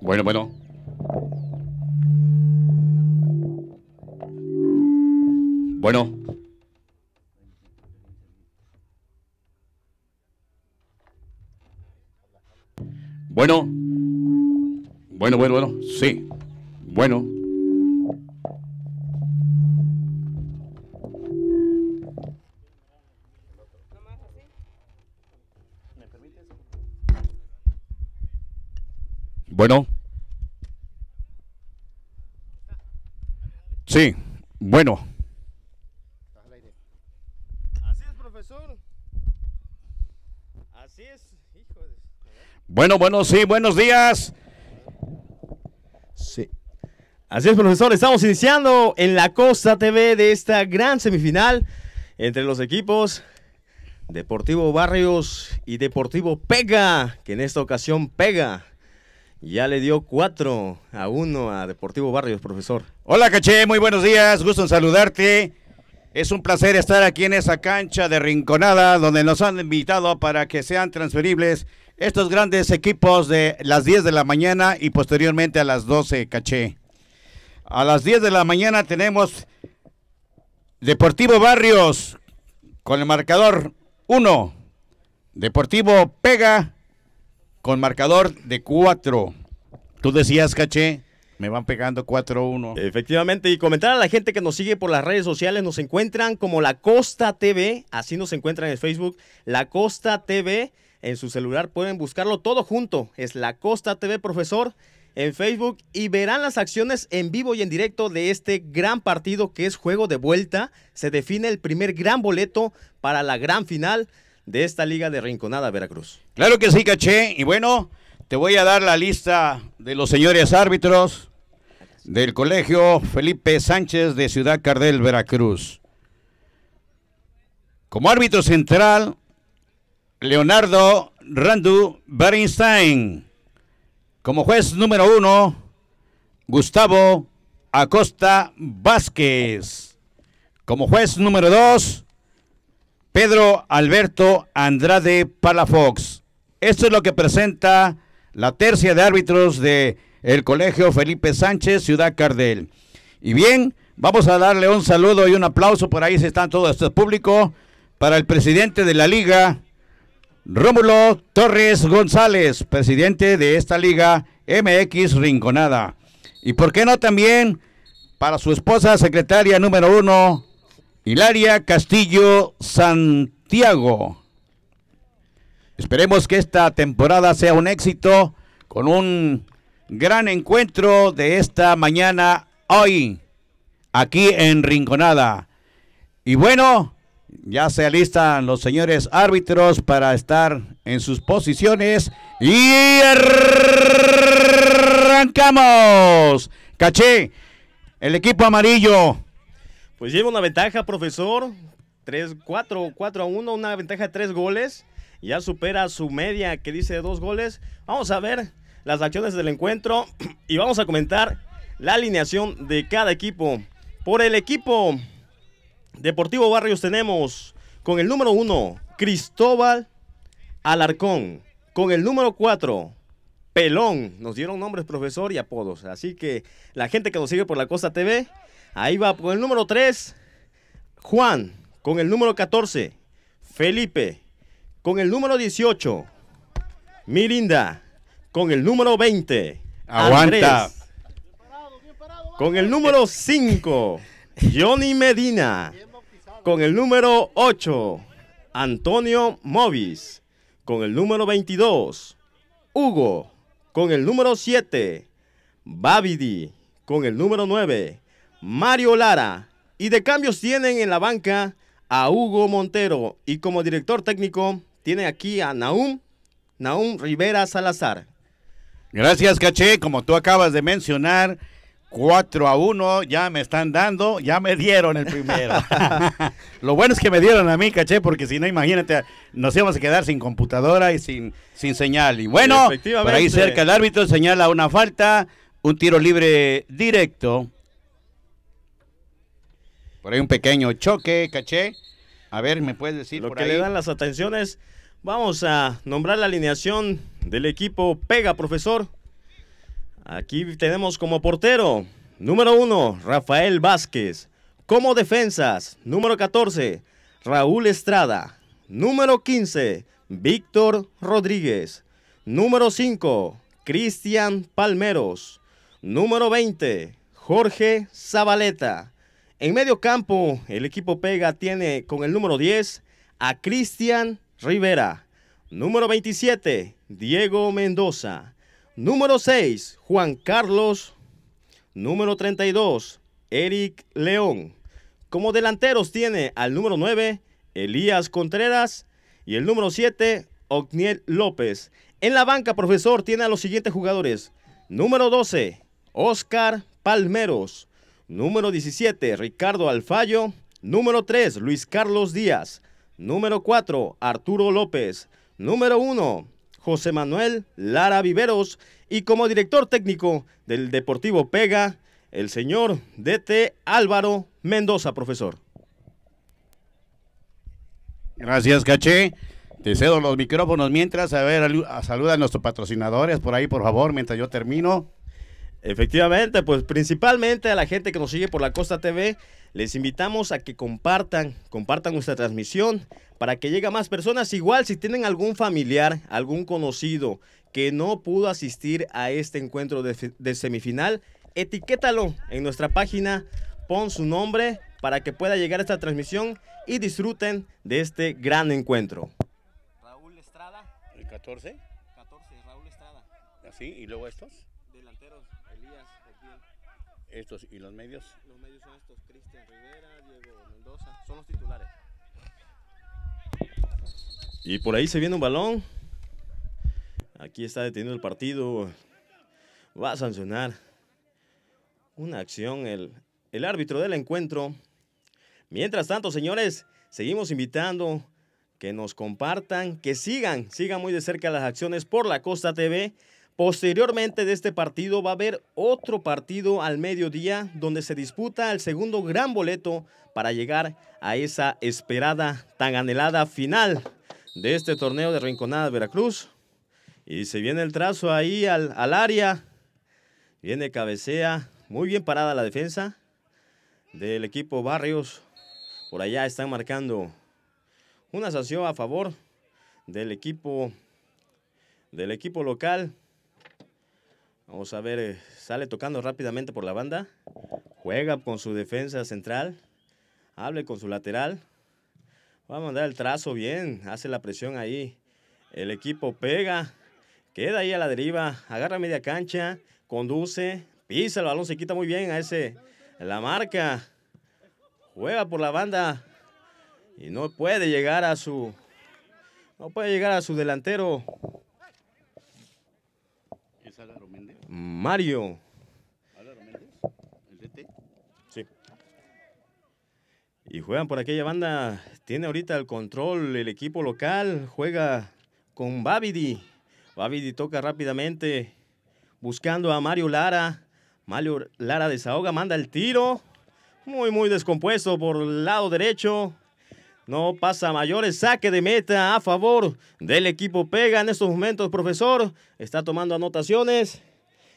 Bueno, bueno. Bueno. Bueno. Bueno, bueno, bueno. Sí. Bueno. Bueno. Sí, bueno. Así es, profesor. Así es, hijo Bueno, bueno, sí, buenos días. Sí. Así es, profesor. Estamos iniciando en la Costa TV de esta gran semifinal entre los equipos Deportivo Barrios y Deportivo Pega, que en esta ocasión pega. Ya le dio 4 a 1 a Deportivo Barrios, profesor. Hola, Caché, muy buenos días, gusto en saludarte. Es un placer estar aquí en esa cancha de Rinconada donde nos han invitado para que sean transferibles estos grandes equipos de las 10 de la mañana y posteriormente a las 12, caché. A las 10 de la mañana tenemos Deportivo Barrios con el marcador 1. Deportivo Pega con marcador de 4. Tú decías, caché. Me van pegando 4-1. Efectivamente, y comentar a la gente que nos sigue por las redes sociales, nos encuentran como La Costa TV, así nos encuentran en Facebook, La Costa TV, en su celular pueden buscarlo todo junto, es La Costa TV Profesor en Facebook y verán las acciones en vivo y en directo de este gran partido que es juego de vuelta. Se define el primer gran boleto para la gran final de esta liga de Rinconada, Veracruz. Claro que sí, caché. Y bueno, te voy a dar la lista de los señores árbitros del colegio Felipe Sánchez de Ciudad Cardel, Veracruz. Como árbitro central, Leonardo Randu Bernstein. Como juez número uno, Gustavo Acosta Vázquez. Como juez número dos, Pedro Alberto Andrade Palafox. Esto es lo que presenta la tercia de árbitros de el Colegio Felipe Sánchez, Ciudad Cardel. Y bien, vamos a darle un saludo y un aplauso, por ahí se están todos estos públicos, para el presidente de la liga, Rómulo Torres González, presidente de esta liga MX Rinconada. Y por qué no también para su esposa secretaria número uno, Hilaria Castillo Santiago. Esperemos que esta temporada sea un éxito con un gran encuentro de esta mañana hoy aquí en Rinconada. Y bueno, ya se alistan los señores árbitros para estar en sus posiciones y arrancamos. Caché, el equipo amarillo pues lleva una ventaja, profesor. 3, 4, 4 a 1, una ventaja de 3 goles. Ya supera su media que dice dos 2 goles. Vamos a ver las acciones del encuentro y vamos a comentar la alineación de cada equipo. Por el equipo Deportivo Barrios tenemos con el número 1, Cristóbal Alarcón. Con el número 4, Pelón. Nos dieron nombres, profesor, y apodos. Así que la gente que nos sigue por la Costa TV Ahí va con el número 3, Juan. Con el número 14, Felipe. Con el número 18, Mirinda. Con el número 20, Aguanta. Con el número 5, Johnny Medina. Con el número 8, Antonio Movis. Con el número 22, Hugo. Con el número 7, Babidi. Con el número 9, Mario Lara. Y de cambios tienen en la banca a Hugo Montero. Y como director técnico tiene aquí a Naum, Naum Rivera Salazar. Gracias, Caché. Como tú acabas de mencionar, 4 a 1 ya me están dando, ya me dieron el primero. Lo bueno es que me dieron a mí, caché, porque si no, imagínate, nos íbamos a quedar sin computadora y sin, sin señal. Y bueno, por ahí cerca el árbitro señala una falta, un tiro libre directo por ahí un pequeño choque, caché. A ver, ¿me puedes decir? Lo que le dan las atenciones. Vamos a nombrar la alineación del equipo Pega, profesor. Aquí tenemos como portero, número uno, Rafael Vázquez. Como defensas, número 14, Raúl Estrada. Número 15, Víctor Rodríguez. Número 5, Cristian Palmeros. Número 20, Jorge Zabaleta. En medio campo, el equipo Pega tiene con el número 10 a Cristian Rivera. Número 27, Diego Mendoza. Número 6, Juan Carlos. Número 32, Eric León. Como delanteros tiene al número 9, Elías Contreras. Y el número 7, Ogniel López. En la banca, profesor, tiene a los siguientes jugadores. Número 12, Oscar Palmeros. Número 17, Ricardo Alfallo. Número 3, Luis Carlos Díaz. Número 4, Arturo López. Número 1, José Manuel Lara Viveros. Y como director técnico del Deportivo Pega, el señor DT Álvaro Mendoza, profesor. Gracias, Caché. Te cedo los micrófonos mientras, a ver, saluda a nuestros patrocinadores por ahí, por favor, mientras yo termino. Efectivamente, pues principalmente a la gente que nos sigue por la Costa TV, les invitamos a que compartan, compartan nuestra transmisión para que llegue a más personas. Igual si tienen algún familiar, algún conocido que no pudo asistir a este encuentro de, de semifinal, etiquétalo en nuestra página, pon su nombre para que pueda llegar a esta transmisión y disfruten de este gran encuentro. Raúl Estrada. ¿El 14? 14, Raúl Estrada. ¿Así? ¿Y luego estos? Estos, ¿y los medios? Los medios son estos, Cristian Rivera, Diego Mendoza, son los titulares. Y por ahí se viene un balón. Aquí está detenido el partido. Va a sancionar una acción el, el árbitro del encuentro. Mientras tanto, señores, seguimos invitando que nos compartan, que sigan, sigan muy de cerca las acciones por la Costa TV. Posteriormente de este partido va a haber otro partido al mediodía donde se disputa el segundo gran boleto para llegar a esa esperada, tan anhelada final de este torneo de Rinconada Veracruz. Y se viene el trazo ahí al, al área. Viene cabecea. Muy bien parada la defensa del equipo Barrios. Por allá están marcando una sanción a favor del equipo, del equipo local. Vamos a ver, eh, sale tocando rápidamente por la banda, juega con su defensa central, hable con su lateral, va a mandar el trazo bien, hace la presión ahí, el equipo pega, queda ahí a la deriva, agarra media cancha, conduce, pisa el balón, se quita muy bien a ese, la marca, juega por la banda y no puede llegar a su, no puede llegar a su delantero, Mario. Sí. Y juegan por aquella banda. Tiene ahorita el control el equipo local. Juega con Babidi. Babidi toca rápidamente. Buscando a Mario Lara. Mario Lara desahoga, manda el tiro. Muy, muy descompuesto por el lado derecho. No pasa mayores. Saque de meta a favor del equipo Pega en estos momentos, profesor. Está tomando anotaciones.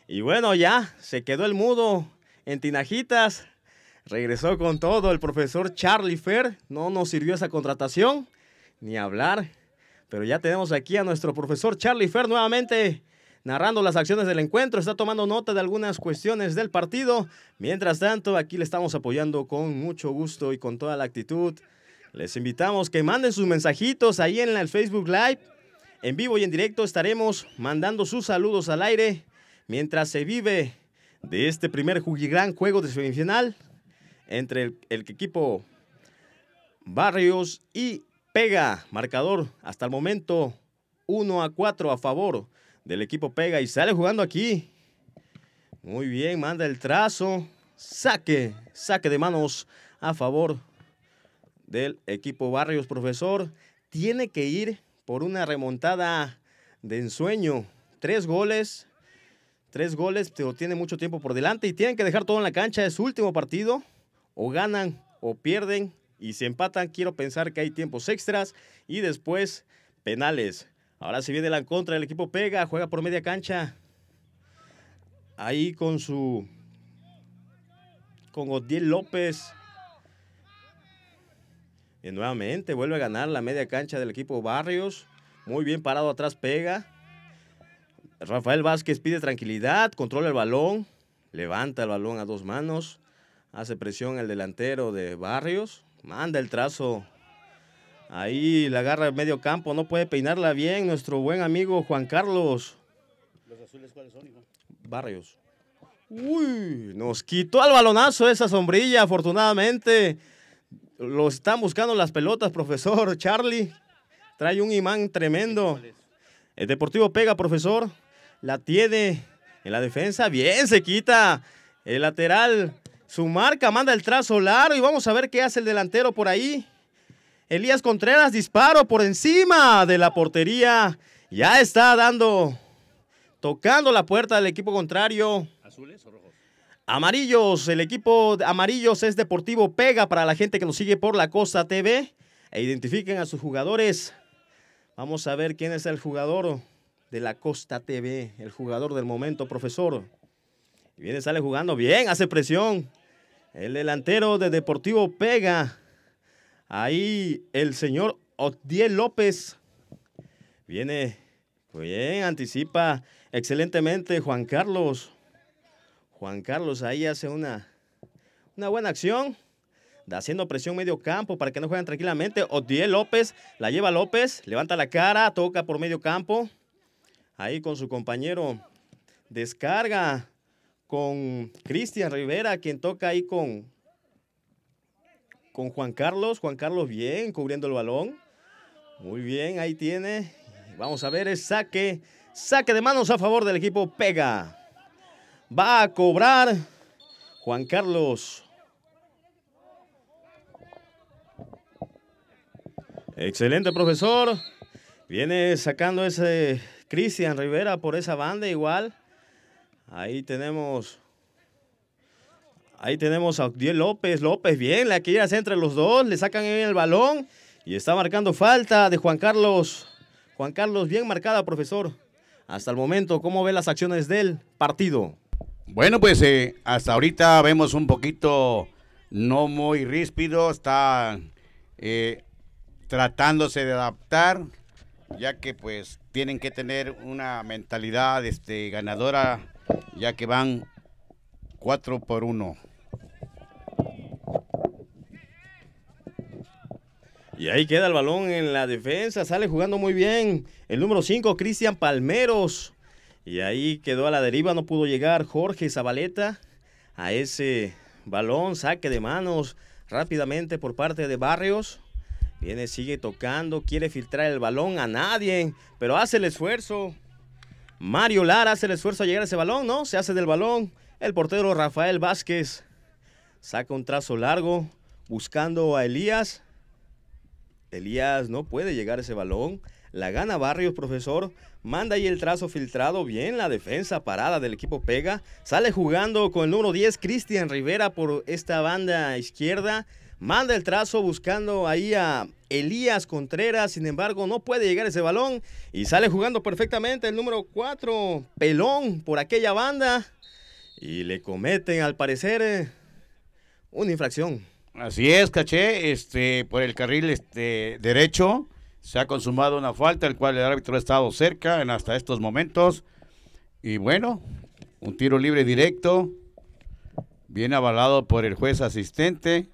Y bueno, ya se quedó el mudo en tinajitas. Regresó con todo el profesor Charlie Fair. No nos sirvió esa contratación, ni hablar. Pero ya tenemos aquí a nuestro profesor Charlie Fair nuevamente narrando las acciones del encuentro. Está tomando nota de algunas cuestiones del partido. Mientras tanto, aquí le estamos apoyando con mucho gusto y con toda la actitud. Les invitamos que manden sus mensajitos ahí en el Facebook Live. En vivo y en directo estaremos mandando sus saludos al aire mientras se vive de este primer gran juego de semifinal entre el, el equipo Barrios y Pega. Marcador hasta el momento 1 a 4 a favor del equipo Pega y sale jugando aquí. Muy bien, manda el trazo. Saque, saque de manos a favor del equipo Barrios, profesor. Tiene que ir por una remontada de ensueño. Tres goles Tres goles, pero tiene mucho tiempo por delante y tienen que dejar todo en la cancha. Es su último partido. O ganan o pierden. Y se empatan, quiero pensar que hay tiempos extras y después penales. Ahora se viene la contra, el equipo pega, juega por media cancha. Ahí con su... Con Odiel López. Y nuevamente vuelve a ganar la media cancha del equipo Barrios. Muy bien parado atrás pega. Rafael Vázquez pide tranquilidad, controla el balón, levanta el balón a dos manos, hace presión el delantero de Barrios, manda el trazo. Ahí la agarra el medio campo, no puede peinarla bien nuestro buen amigo Juan Carlos. ¿Los azules cuáles son, Barrios. Uy, nos quitó al balonazo esa sombrilla, afortunadamente. Lo están buscando las pelotas, profesor Charlie. Trae un imán tremendo. El Deportivo pega, profesor la tiene en la defensa. Bien, se quita el lateral. Su marca manda el trazo largo y vamos a ver qué hace el delantero por ahí. Elías Contreras, disparo por encima de la portería. Ya está dando, tocando la puerta del equipo contrario. ¿Azules o rojos? Amarillos, el equipo Amarillos es Deportivo Pega para la gente que nos sigue por la Costa TV e identifiquen a sus jugadores. Vamos a ver quién es el jugador de la Costa TV, el jugador del momento, profesor. viene, sale jugando bien, hace presión. El delantero de Deportivo pega. Ahí el señor Odiel López. Viene bien, anticipa excelentemente Juan Carlos. Juan Carlos ahí hace una, una buena acción. haciendo presión medio campo para que no jueguen tranquilamente. Odiel López, la lleva López, levanta la cara, toca por medio campo ahí con su compañero. Descarga con Cristian Rivera, quien toca ahí con, con Juan Carlos. Juan Carlos bien, cubriendo el balón. Muy bien, ahí tiene. Vamos a ver el saque. Saque de manos a favor del equipo Pega. Va a cobrar Juan Carlos. Excelente, profesor. Viene sacando ese Cristian Rivera por esa banda igual. Ahí tenemos. Ahí tenemos a Odiel López. López, bien, la que entre los dos. Le sacan el balón. Y está marcando falta de Juan Carlos. Juan Carlos, bien marcada, profesor. Hasta el momento, ¿cómo ve las acciones del partido? Bueno, pues eh, hasta ahorita vemos un poquito no muy ríspido. Está eh, tratándose de adaptar ya que pues tienen que tener una mentalidad este, ganadora, ya que van 4 por 1. Y ahí queda el balón en la defensa, sale jugando muy bien. El número 5, Cristian Palmeros. Y ahí quedó a la deriva, no pudo llegar Jorge Zabaleta a ese balón, saque de manos rápidamente por parte de Barrios. Viene, sigue tocando, quiere filtrar el balón a nadie, pero hace el esfuerzo. Mario Lara hace el esfuerzo a llegar a ese balón, ¿no? Se hace del balón. El portero Rafael Vázquez saca un trazo largo buscando a Elías. Elías no puede llegar a ese balón. La gana Barrios, profesor. Manda ahí el trazo filtrado. Bien la defensa parada del equipo Pega. Sale jugando con el número 10, Cristian Rivera, por esta banda izquierda. Manda el trazo buscando ahí a Elías Contreras, sin embargo no puede llegar ese balón y sale jugando perfectamente el número 4, Pelón, por aquella banda y le cometen al parecer eh, una infracción. Así es, caché, este, por el carril este, derecho se ha consumado una falta, el cual el árbitro ha estado cerca en hasta estos momentos. Y bueno, un tiro libre directo, bien avalado por el juez asistente.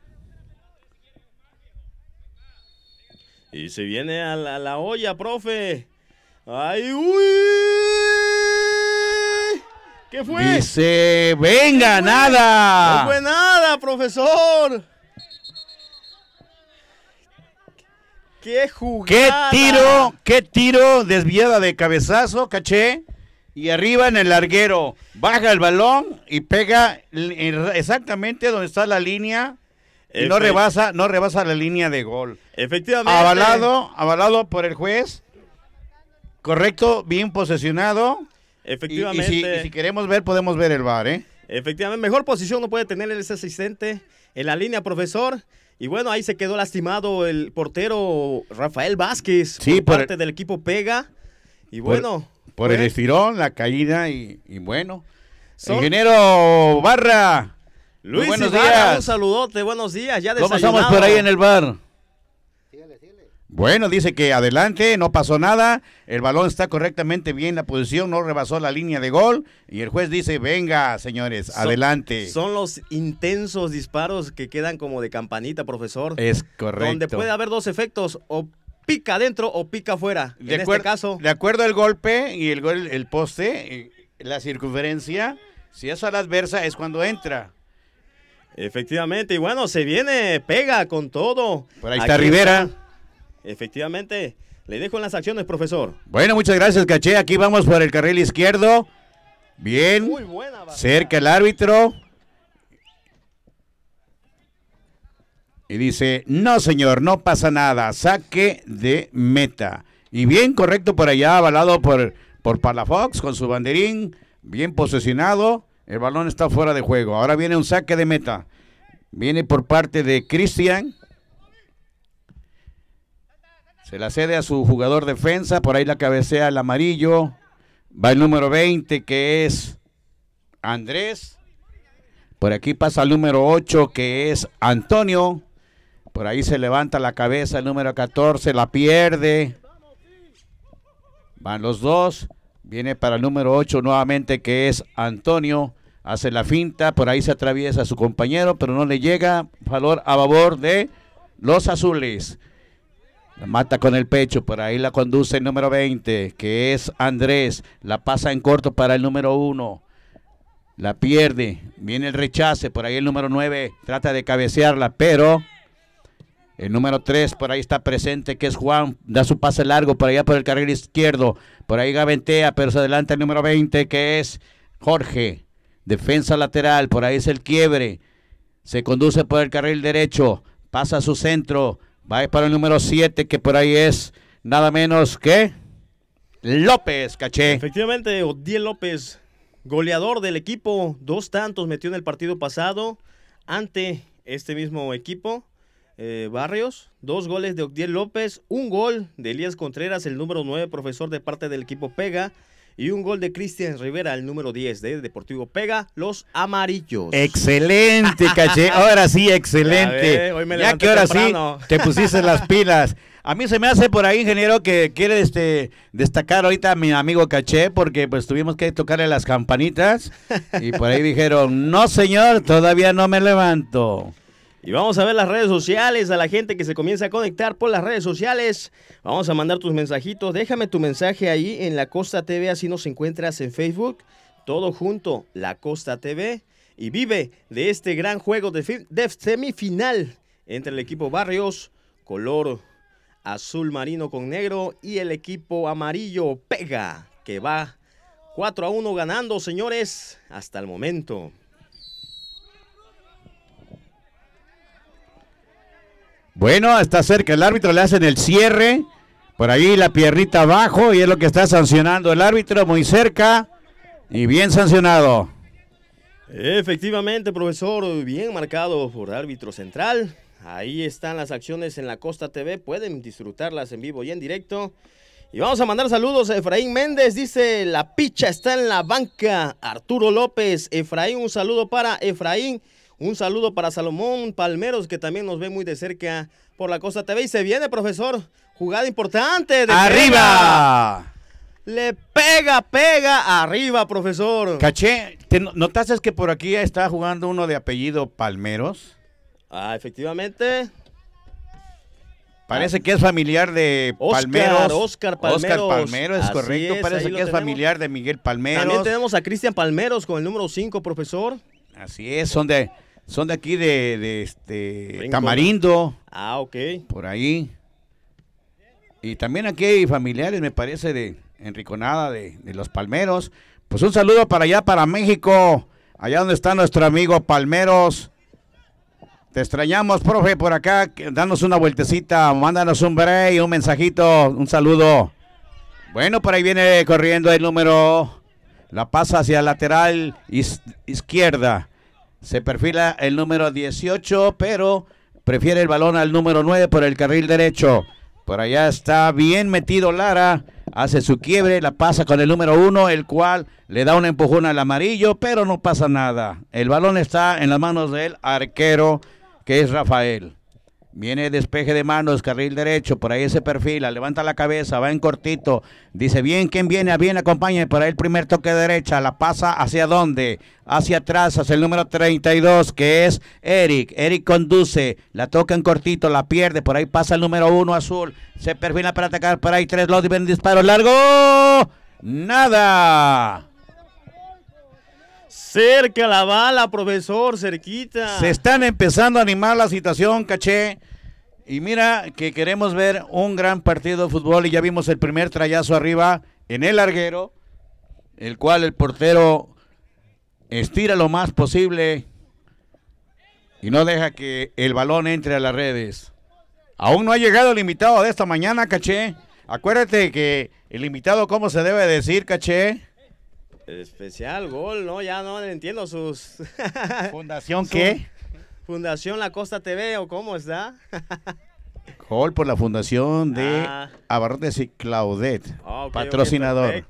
Y se viene a la, olla, profe. ¡Ay, uy! ¿Qué fue? Dice, venga, nada. No fue nada, profesor. ¡Qué jugada! ¡Qué tiro! ¡Qué tiro! Desviada de cabezazo, caché. Y arriba en el larguero. Baja el balón y pega exactamente donde está la línea no rebasa, no rebasa la línea de gol. Efectivamente. Avalado, avalado por el juez. Correcto, bien posesionado. Efectivamente. Y, si, queremos ver, podemos ver el bar, ¿eh? Efectivamente, mejor posición no puede tener ese asistente en la línea, profesor. Y bueno, ahí se quedó lastimado el portero Rafael Vázquez sí, por, parte del equipo Pega. Y bueno. Por, el pues estirón, la caída y, bueno. Ingeniero Barra. Luis buenos días. un saludote, buenos días, ya ¿Cómo estamos por ahí en el bar? Bueno, dice que adelante, no pasó nada, el balón está correctamente bien en la posición, no rebasó la línea de gol y el juez dice, venga señores, adelante. Son los intensos disparos que quedan como de campanita, profesor. Es correcto. Donde puede haber dos efectos, o pica adentro o pica afuera, de en este caso. De acuerdo al golpe y el, gol el poste, eh, la circunferencia, si es a la adversa es cuando entra. Efectivamente, y bueno, se viene, pega con todo. Por ahí está Rivera. Efectivamente, le dejo en las acciones, profesor. Bueno, muchas gracias, Caché. Aquí vamos por el carril izquierdo. Bien, cerca el árbitro. Y dice, no señor, no pasa nada, saque de meta. Y bien correcto por allá, avalado por, por Palafox con su banderín, bien posesionado. El balón está fuera de juego. Ahora viene un saque de meta. Viene por parte de Cristian. Se la cede a su jugador defensa. Por ahí la cabecea el amarillo. Va el número 20 que es Andrés. Por aquí pasa el número 8 que es Antonio. Por ahí se levanta la cabeza el número 14, la pierde. Van los dos. Viene para el número 8 nuevamente que es Antonio hace la finta, por ahí se atraviesa su compañero, pero no le llega. Valor a favor de los azules. La mata con el pecho, por ahí la conduce el número 20, que es Andrés. La pasa en corto para el número 1. La pierde, viene el rechace, por ahí el número 9 trata de cabecearla, pero el número 3 por ahí está presente, que es Juan, da su pase largo por allá por el carril izquierdo, por ahí gaventea, pero se adelanta el número 20, que es Jorge defensa lateral, por ahí es el quiebre, se conduce por el carril derecho, pasa a su centro, va para el número 7 que por ahí es nada menos que López, caché. Efectivamente, Odiel López, goleador del equipo, dos tantos metió en el partido pasado ante este mismo equipo. Eh, Barrios, dos goles de Odiel López, un gol de Elías Contreras, el número 9 profesor de parte del equipo Pega y un gol de Cristian Rivera, el número 10 de Deportivo Pega, los amarillos. Excelente, caché. Ahora sí, excelente. Ya, que ahora sí te pusiste las pilas. A mí se me hace por ahí, ingeniero, que quiere este, destacar ahorita a mi amigo Caché, porque pues tuvimos que tocarle las campanitas y por ahí dijeron, no señor, todavía no me levanto. Y vamos a ver las redes sociales, a la gente que se comienza a conectar por las redes sociales. Vamos a mandar tus mensajitos. Déjame tu mensaje ahí en La Costa TV, así nos encuentras en Facebook. Todo junto, La Costa TV. Y vive de este gran juego de, de semifinal entre el equipo Barrios, color azul marino con negro y el equipo amarillo Pega, que va 4 a 1 ganando, señores, hasta el momento. Bueno, está cerca el árbitro, le hacen el cierre. Por ahí la piernita abajo y es lo que está sancionando el árbitro, muy cerca y bien sancionado. Efectivamente, profesor, bien marcado por árbitro central. Ahí están las acciones en la Costa TV, pueden disfrutarlas en vivo y en directo. Y vamos a mandar saludos a Efraín Méndez, dice, la picha está en la banca. Arturo López, Efraín, un saludo para Efraín. Un saludo para Salomón Palmeros, que también nos ve muy de cerca por la Costa TV. Y se viene, profesor, jugada importante. De ¡Arriba! Le pega, pega, arriba, profesor. Caché, notaste que por aquí está jugando uno de apellido Palmeros? Ah, efectivamente. Parece que es familiar de Oscar, Palmeros. Oscar Palmeros. Oscar Palmeros, es correcto. Parece que es familiar de Miguel Palmeros. También tenemos a Cristian Palmeros con el número 5, profesor. Así es, son de, son de aquí de, de este Tamarindo. Ah, ok. Por ahí. Y también aquí hay familiares, me parece, de Enriconada, de, de los Palmeros. Pues un saludo para allá, para México. Allá donde está nuestro amigo Palmeros. Te extrañamos, profe, por acá. Danos una vueltecita, mándanos un break, un mensajito, un saludo. Bueno, por ahí viene corriendo el número. La pasa hacia lateral izquierda. Se perfila el número 18, pero prefiere el balón al número 9 por el carril derecho. Por allá está bien metido Lara, hace su quiebre, la pasa con el número 1, el cual le da un empujón al amarillo, pero no pasa nada. El balón está en las manos del arquero, que es Rafael. Viene despeje de manos, carril derecho, por ahí se perfila, levanta la cabeza, va en cortito. Dice bien quién viene, bien acompaña, por ahí el primer toque derecha, la pasa hacia dónde? Hacia atrás, hacia el número 32, que es Eric. Eric conduce, la toca en cortito, la pierde, por ahí pasa el número 1 azul, se perfila para atacar, por ahí tres y ven disparo largo. Nada. Cerca la bala, profesor, cerquita. Se están empezando a animar la situación, caché. Y mira que queremos ver un gran partido de fútbol y ya vimos el primer trayazo arriba en el larguero, el cual el portero estira lo más posible y no deja que el balón entre a las redes. Aún no ha llegado el invitado de esta mañana, caché. Acuérdate que el invitado, ¿cómo se debe decir, caché? Especial Gol, ¿no? Ya no entiendo sus... ¿Fundación qué? Fundación La Costa TV o cómo está. Gol por la Fundación de ah. Abarrotes y Claudet, ah, patrocinador.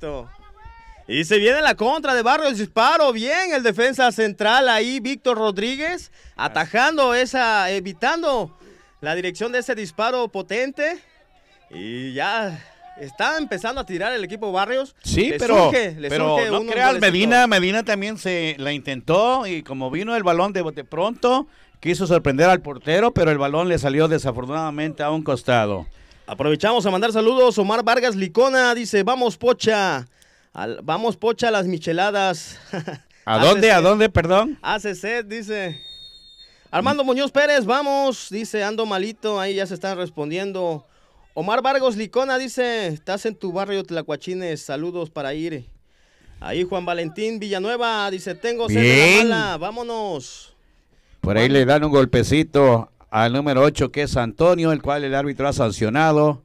Y se viene la contra de el Disparo. Bien, el defensa central ahí, Víctor Rodríguez, atajando esa, evitando la dirección de ese disparo potente. Y ya Está empezando a tirar el equipo Barrios. Sí, pero, pero no creas, Medina, Medina también se la intentó y como vino el balón de, pronto, quiso sorprender al portero, pero el balón le salió desafortunadamente a un costado. Aprovechamos a mandar saludos. Omar Vargas Licona dice, vamos pocha, vamos pocha las micheladas. ¿A dónde? ¿A dónde? Perdón. Hace sed, dice. Armando Muñoz Pérez, vamos, dice, ando malito, ahí ya se están respondiendo. Omar Vargas Licona dice, estás en tu barrio Tlacuachines, saludos para ir. Ahí Juan Valentín Villanueva dice, tengo sed la vámonos. Por ahí le dan un golpecito al número 8 que es Antonio, el cual el árbitro ha sancionado.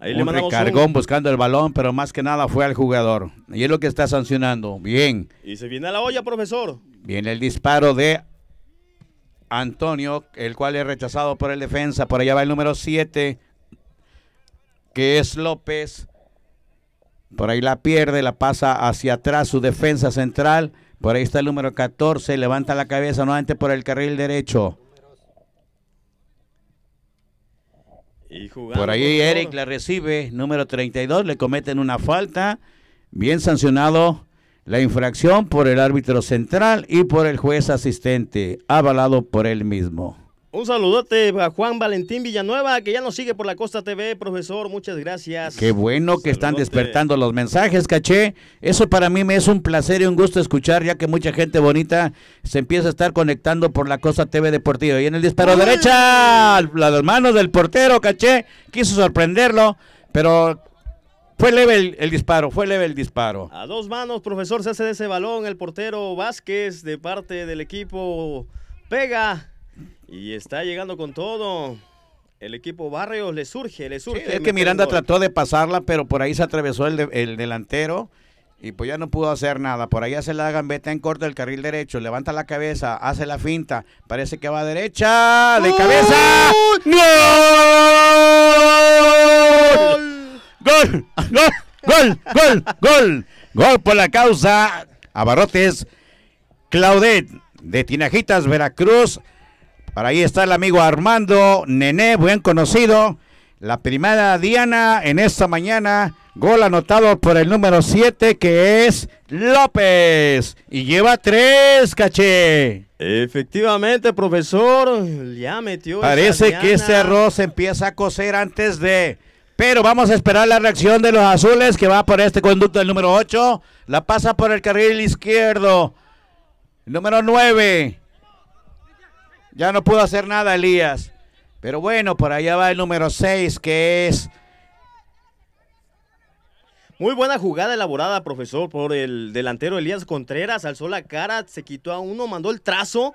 Ahí le recargón buscando el balón, pero más que nada fue al jugador. Y es lo que está sancionando. Bien. Y se viene a la olla, profesor. Viene el disparo de Antonio, el cual es rechazado por el defensa. Por allá va el número 7, que es López. Por ahí la pierde, la pasa hacia atrás su defensa central. Por ahí está el número 14, levanta la cabeza nuevamente por el carril derecho. por ahí Eric la recibe, número 32, le cometen una falta. Bien sancionado la infracción por el árbitro central y por el juez asistente, avalado por él mismo. Un saludote a Juan Valentín Villanueva, que ya nos sigue por la Costa TV, profesor, muchas gracias. Qué bueno que están despertando los mensajes, caché. Eso para mí me es un placer y un gusto escuchar, ya que mucha gente bonita se empieza a estar conectando por la Costa TV Deportiva. Y en el disparo derecha, las manos del portero, caché, quiso sorprenderlo, pero fue leve el, el, disparo, fue leve el disparo. A dos manos, profesor, se hace de ese balón el portero Vázquez de parte del equipo Pega. Y está llegando con todo. El equipo Barrios le surge, le surge. es que Miranda trató de pasarla, pero por ahí se atravesó el, delantero. Y pues ya no pudo hacer nada. Por ahí hace la gambeta en corto el carril derecho. Levanta la cabeza, hace la finta. Parece que va a derecha. ¡De cabeza! ¡Gol! ¡Gol! ¡Gol! ¡Gol! ¡Gol! ¡Gol! ¡Gol por la causa! Abarrotes. Claudet de Tinajitas, Veracruz. Para ahí está el amigo Armando Nené, buen conocido. La primera Diana en esta mañana. Gol anotado por el número 7 que es López. Y lleva tres, caché. Efectivamente, profesor. Ya metió. Parece que este arroz empieza a cocer antes de... Pero vamos a esperar la reacción de los azules que va por este conducto del número 8. La pasa por el carril izquierdo. Número 9. Ya no pudo hacer nada Elías. Pero bueno, por allá va el número 6 que es... Muy buena jugada elaborada, profesor, por el delantero Elías Contreras. Alzó la cara, se quitó a uno, mandó el trazo.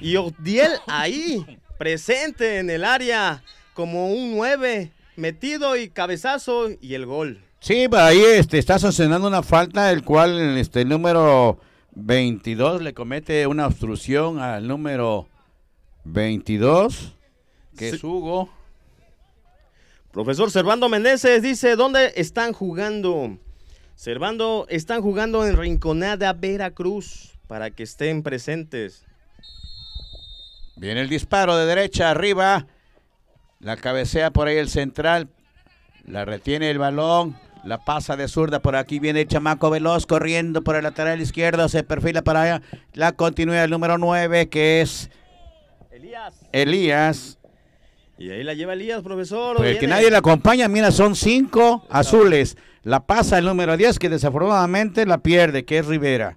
Y Odiel ahí, presente en el área, como un 9, metido y cabezazo y el gol. Sí, por ahí este, está sancionando una falta, el cual este, el número 22 le comete una obstrucción al número 22, que es Hugo. Profesor Servando Meneses dice, ¿dónde están jugando? Servando, están jugando en Rinconada, Veracruz, para que estén presentes. Viene el disparo de derecha arriba. La cabecea por ahí el central. La retiene el balón. La pasa de zurda, por aquí viene chamaco veloz corriendo por el lateral izquierdo, se perfila para allá. La continúa el número 9 que es Elías. Elías. Y ahí la lleva Elías, profesor. Pues que nadie la acompaña, mira, son cinco azules. La pasa el número 10, que desafortunadamente la pierde, que es Rivera.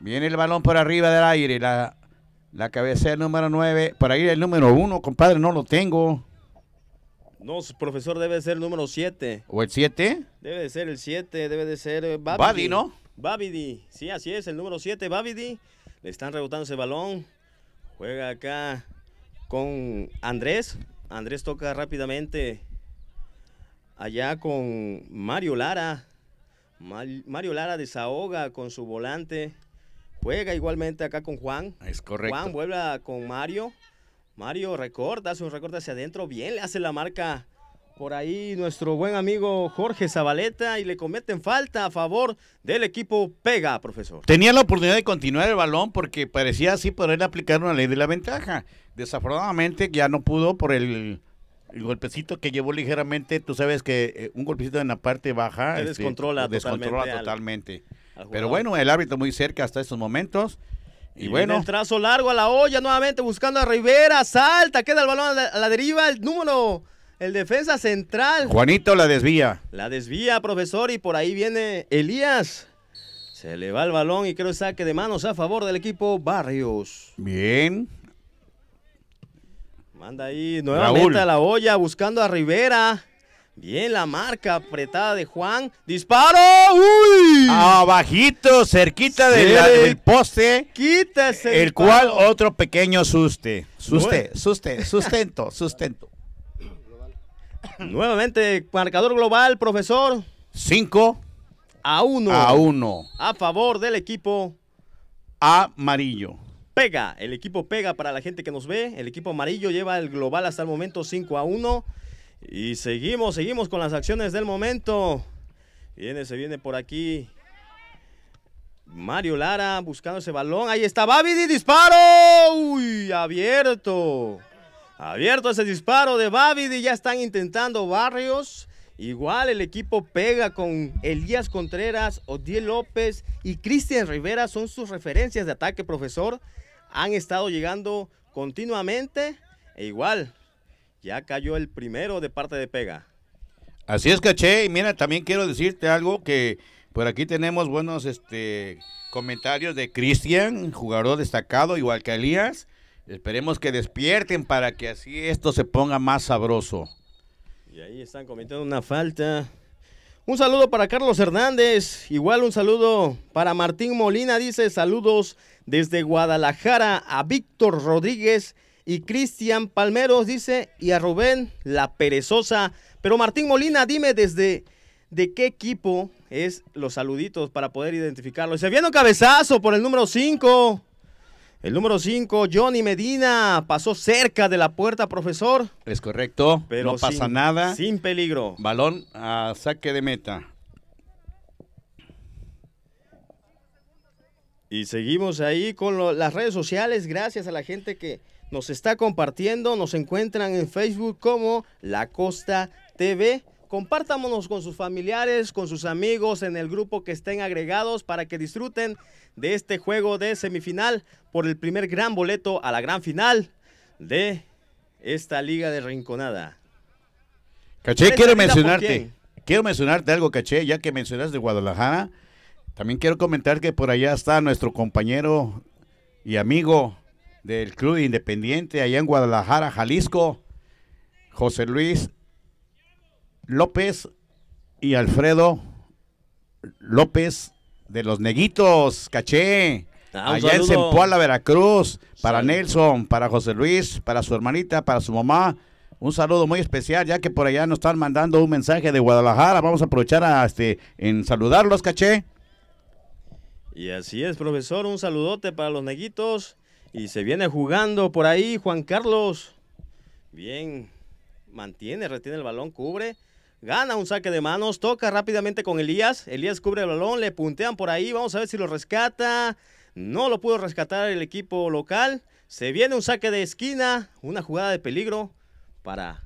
Viene el balón por arriba del aire, la, la cabecea número 9. para ir el número 1, compadre, no lo tengo. No, profesor, debe ser el número 7. ¿O el 7? Debe ser el 7, debe de ser eh, Babidi. Babidi, ¿no? Babidi, sí, así es, el número 7, Babidi. Le están rebotando ese balón. Juega acá con Andrés. Andrés toca rápidamente allá con Mario Lara. Mario Lara desahoga con su volante. Juega igualmente acá con Juan. Juan vuelve con Mario. Mario recorta, hace un recorte hacia adentro. Bien, le hace la marca por ahí nuestro buen amigo Jorge Zabaleta y le cometen falta a favor del equipo Pega, profesor. Tenía la oportunidad de continuar el balón porque parecía así poder aplicar una ley de la ventaja. Desafortunadamente ya no pudo por el, golpecito que llevó ligeramente. Tú sabes que eh, un golpecito en la parte baja este, descontrola, totalmente. Pero bueno, el árbitro muy cerca hasta estos momentos. Y, bueno. El trazo largo a la olla, nuevamente buscando a Rivera, salta, queda el balón a la deriva, el número el defensa central. Juanito la desvía. La desvía, profesor, y por ahí viene Elías. Se le va el balón y creo saque de manos a favor del equipo Barrios. Bien. Manda ahí nuevamente a la olla buscando a Rivera. Bien la marca apretada de Juan. ¡Disparo! ¡Uy! Abajito, cerquita del poste. Quítase. El, cual otro pequeño suste. Suste, suste, sustento, sustento. Nuevamente, marcador global, profesor. 5 a 1. A A favor del equipo amarillo. Pega, el equipo pega para la gente que nos ve. El equipo amarillo lleva el global hasta el momento 5 a 1. Y seguimos, seguimos con las acciones del momento. Viene, se viene por aquí. Mario Lara buscando ese balón. Ahí está Babidi, disparo. Uy, abierto. Abierto ese disparo de y ya están intentando Barrios. Igual el equipo pega con Elías Contreras, Odiel López y Cristian Rivera, son sus referencias de ataque, profesor. Han estado llegando continuamente e igual ya cayó el primero de parte de pega. Así es, caché. Y mira, también quiero decirte algo que por aquí tenemos buenos este, comentarios de Cristian, jugador destacado, igual que Elías. Esperemos que despierten para que así esto se ponga más sabroso. Y ahí están cometiendo una falta. Un saludo para Carlos Hernández, igual un saludo para Martín Molina, dice saludos desde Guadalajara a Víctor Rodríguez y Cristian Palmeros, dice, y a Rubén La Perezosa. Pero Martín Molina, dime desde de qué equipo es los saluditos para poder identificarlo. Se viene un cabezazo por el número 5. El número 5, Johnny Medina, pasó cerca de la puerta, profesor. Es correcto, pero no pasa nada. Sin peligro. Balón a saque de meta. Y seguimos ahí con las redes sociales, gracias a la gente que nos está compartiendo. Nos encuentran en Facebook como La Costa TV compartámonos con sus familiares, con sus amigos en el grupo que estén agregados para que disfruten de este juego de semifinal por el primer gran boleto a la gran final de esta Liga de Rinconada. Caché, quiero mencionarte, quiero mencionarte algo, Caché, ya que mencionas de Guadalajara. También quiero comentar que por allá está nuestro compañero y amigo del Club Independiente allá en Guadalajara, Jalisco, José Luis López y Alfredo López de los Neguitos, caché. Ah, allá en Sempoala, Veracruz, para Nelson, para José Luis, para su hermanita, para su mamá, un saludo muy especial, ya que por allá nos están mandando un mensaje de Guadalajara. Vamos a aprovechar a, este, en saludarlos, caché. Y así es, profesor, un saludote para los neguitos. Y se viene jugando por ahí Juan Carlos. Bien, mantiene, retiene el balón, cubre. Gana un saque de manos, toca rápidamente con Elías. Elías cubre el balón, le puntean por ahí. Vamos a ver si lo rescata. No lo pudo rescatar el equipo local. Se viene un saque de esquina, una jugada de peligro para.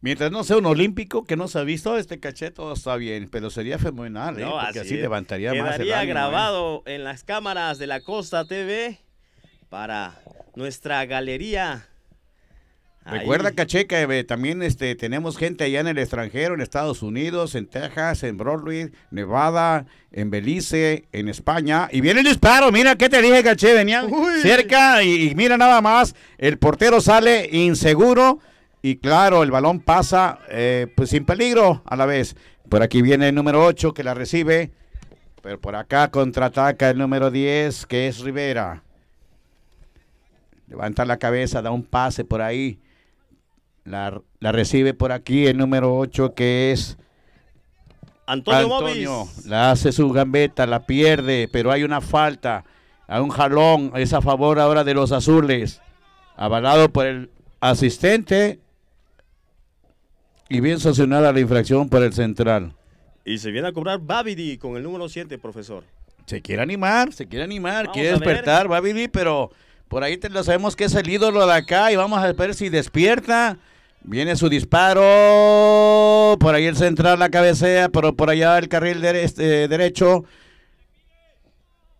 Mientras no sea un olímpico que no se ha visto, este cacheto está bien, pero sería fenomenal, ¿eh? porque así, levantaría más. Quedaría ¿eh? grabado en las cámaras de la Costa TV para nuestra galería Recuerda, Caché, que eh, también este, tenemos gente allá en el extranjero, en Estados Unidos, en Texas, en Broadway, Nevada, en Belice, en España. Y viene el disparo, mira qué te dije, Caché, venía cerca y, mira nada más, el portero sale inseguro y claro, el balón pasa eh, pues sin peligro a la vez. Por aquí viene el número 8 que la recibe, pero por acá contraataca el número 10 que es Rivera. Levanta la cabeza, da un pase por ahí. La, recibe por aquí el número 8 que es Antonio, La hace su gambeta, la pierde, pero hay una falta, hay un jalón, es a favor ahora de los azules, avalado por el asistente y bien sancionada la infracción por el central. Y se viene a cobrar Babidi con el número 7, profesor. Se quiere animar, se quiere animar, quiere despertar Babidi, pero por ahí lo sabemos que es el ídolo de acá y vamos a ver si despierta. Viene su disparo. Por ahí el central la cabecea, pero por allá el carril este, derecho.